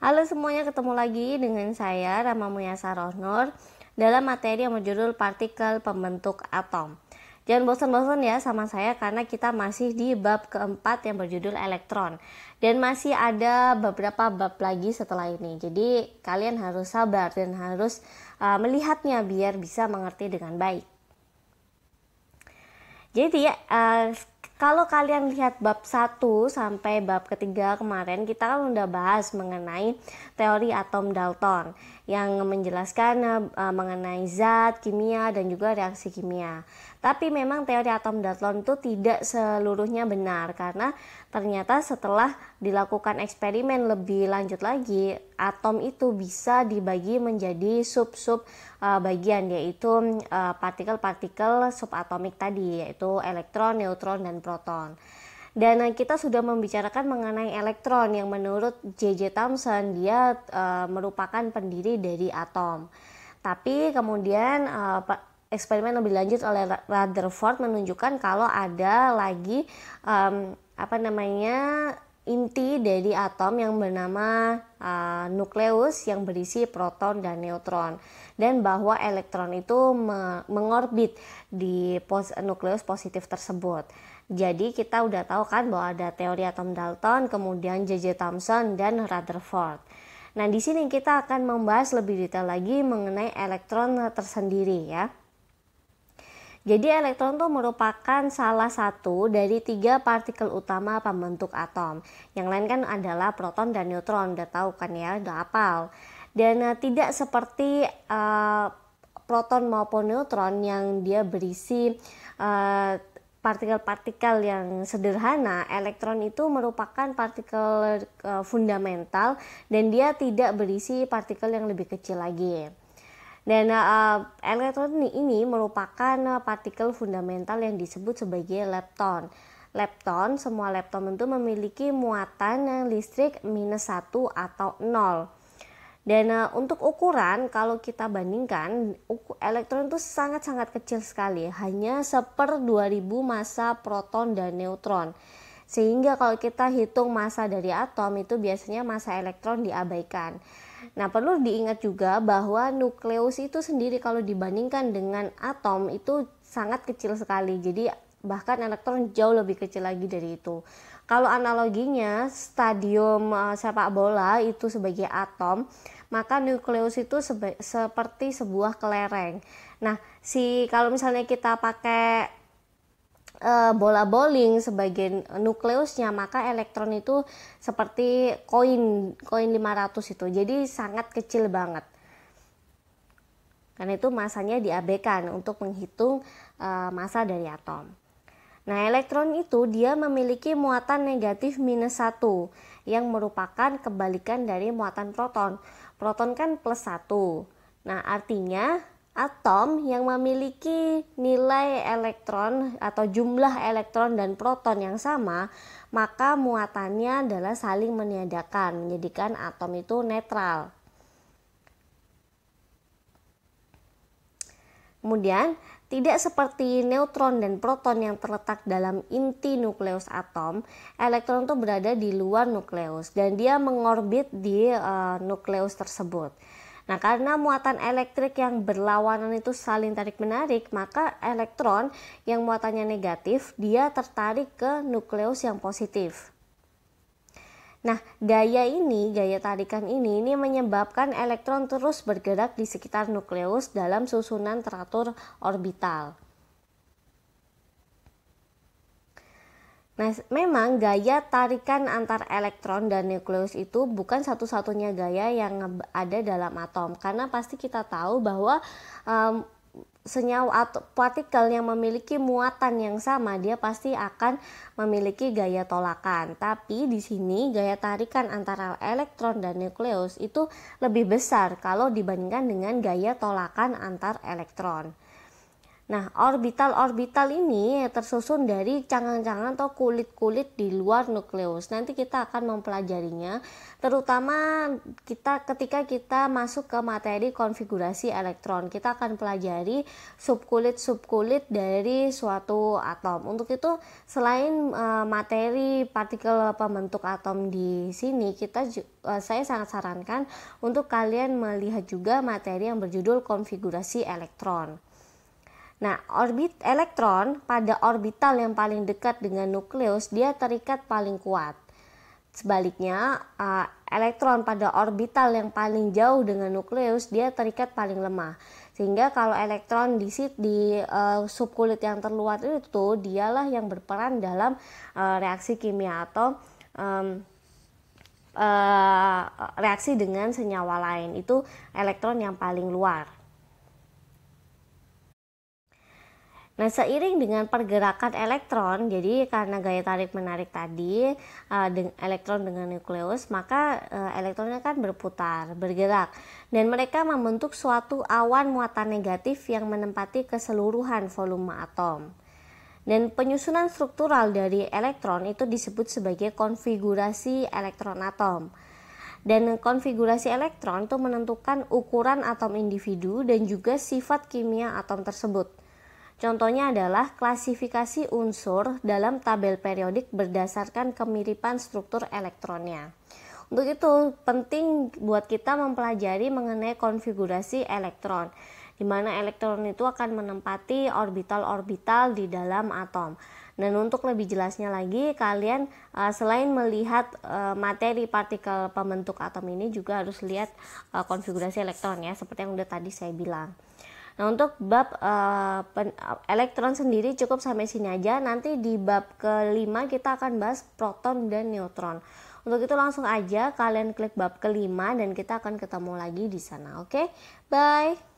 Halo semuanya, ketemu lagi dengan saya Rama Muyasa Rohnur dalam materi yang berjudul Partikel Pembentuk Atom. Jangan bosan-bosan ya sama saya karena kita masih di bab keempat yang berjudul elektron dan masih ada beberapa bab lagi setelah ini. Jadi kalian harus sabar dan harus uh, melihatnya biar bisa mengerti dengan baik. Jadi ya, uh, kalau kalian lihat bab 1 sampai bab ketiga kemarin kita kan udah bahas mengenai teori atom Dalton yang menjelaskan eh, mengenai zat, kimia dan juga reaksi kimia. Tapi memang teori atom Dalton itu tidak seluruhnya benar karena ternyata setelah dilakukan eksperimen lebih lanjut lagi, atom itu bisa dibagi menjadi sub-sub eh, bagian yaitu eh, partikel-partikel subatomik tadi yaitu elektron, neutron dan proton. Dan kita sudah membicarakan mengenai elektron yang menurut J.J. Thomson dia uh, merupakan pendiri dari atom. Tapi kemudian uh, eksperimen lebih lanjut oleh Rutherford menunjukkan kalau ada lagi um, apa namanya inti dari atom yang bernama uh, nukleus yang berisi proton dan neutron dan bahwa elektron itu me mengorbit di pos nukleus positif tersebut. Jadi kita udah tahu kan bahwa ada teori atom Dalton, kemudian J.J. Thomson dan Rutherford. Nah, di sini kita akan membahas lebih detail lagi mengenai elektron tersendiri ya. Jadi elektron itu merupakan salah satu dari tiga partikel utama pembentuk atom. Yang lain kan adalah proton dan neutron, udah tahu kan ya, udah apal. Dan uh, tidak seperti uh, proton maupun neutron yang dia berisi uh, partikel-partikel yang sederhana, elektron itu merupakan partikel fundamental dan dia tidak berisi partikel yang lebih kecil lagi. Dan uh, eh, elektron ini merupakan eh, partikel fundamental yang disebut sebagai lepton. Lepton, semua lepton itu memiliki muatan yang listrik minus 1 atau 0. Dan uh, untuk ukuran, kalau kita bandingkan, elektron itu sangat-sangat kecil sekali, hanya seper 2000 massa proton dan neutron. Sehingga kalau kita hitung massa dari atom itu biasanya massa elektron diabaikan. Nah, perlu diingat juga bahwa nukleus itu sendiri kalau dibandingkan dengan atom itu sangat kecil sekali. Jadi bahkan elektron jauh lebih kecil lagi dari itu. Kalau analoginya stadium eh, sepak bola itu sebagai atom, maka nukleus itu seperti sebuah kelereng. Nah, si kalau misalnya kita pakai Eh, bola bowling sebagai nukleusnya maka elektron itu seperti koin koin 500 itu jadi sangat kecil banget karena itu masanya diabaikan untuk menghitung e, massa dari atom. Nah, elektron itu dia memiliki muatan negatif minus 1 yang merupakan kebalikan dari muatan proton. Proton kan plus 1. Nah, artinya atom yang memiliki nilai elektron atau jumlah elektron dan proton yang sama, maka muatannya adalah saling meniadakan, menjadikan atom itu netral. Kemudian, tidak seperti neutron dan proton yang terletak dalam inti nukleus atom, elektron itu berada di luar nukleus dan dia mengorbit di uh, nukleus tersebut. Nah, karena muatan elektrik yang berlawanan itu saling tarik-menarik, maka elektron yang muatannya negatif dia tertarik ke nukleus yang positif. Nah, gaya ini, gaya tarikan ini, ini menyebabkan elektron terus bergerak di sekitar nukleus dalam susunan teratur orbital. Nah, memang gaya tarikan antar elektron dan nukleus itu bukan satu-satunya gaya yang ada dalam atom karena pasti kita tahu bahwa um, senyawa atau partikel yang memiliki muatan yang sama dia pasti akan memiliki gaya tolakan. Tapi di sini gaya tarikan antara elektron dan nukleus itu lebih besar kalau dibandingkan dengan gaya tolakan antar elektron. Nah, orbital-orbital ini tersusun dari cangkang-cangkang atau kulit-kulit di luar nukleus. Nanti kita akan mempelajarinya, terutama kita ketika kita masuk ke materi konfigurasi elektron. Kita akan pelajari subkulit-subkulit dari suatu atom. Untuk itu, selain eh, materi partikel pembentuk atom di sini, kita eh, saya sangat sarankan untuk kalian melihat juga materi yang berjudul konfigurasi elektron. Nah, orbit elektron pada orbital yang paling dekat dengan nukleus dia terikat paling kuat. Sebaliknya, eh, elektron pada orbital yang paling jauh dengan nukleus dia terikat paling lemah. Sehingga kalau elektron di di eh, subkulit yang terluar itu dialah yang berperan dalam eh, reaksi kimia atau reaksi dengan senyawa lain. Itu elektron yang paling luar. Nah, seiring dengan pergerakan elektron, jadi karena gaya tarik menarik tadi eh, elektron dengan nukleus, maka eh, elektronnya kan berputar, bergerak dan mereka membentuk suatu awan muatan negatif yang menempati keseluruhan volume atom. Dan penyusunan struktural dari elektron itu disebut sebagai konfigurasi elektron atom dan konfigurasi elektron itu menentukan ukuran atom individu dan juga sifat kimia atom tersebut. Contohnya adalah klasifikasi unsur dalam tabel periodik berdasarkan kemiripan struktur elektronnya. Untuk itu penting buat kita mempelajari mengenai konfigurasi elektron di mana elektron itu akan menempati orbital-orbital di dalam atom. Dan untuk lebih jelasnya lagi, kalian eh, selain melihat eh, materi partikel pembentuk atom ini juga harus lihat eh, konfigurasi elektronnya, seperti yang udah tadi saya bilang. Nah, untuk bab uh, pen, eh, elektron sendiri cukup sampai sini aja. Nanti di bab kelima kita akan bahas proton dan neutron. Untuk itu langsung aja kalian klik bab kelima dan kita akan ketemu lagi di sana. Oke, okay? bye.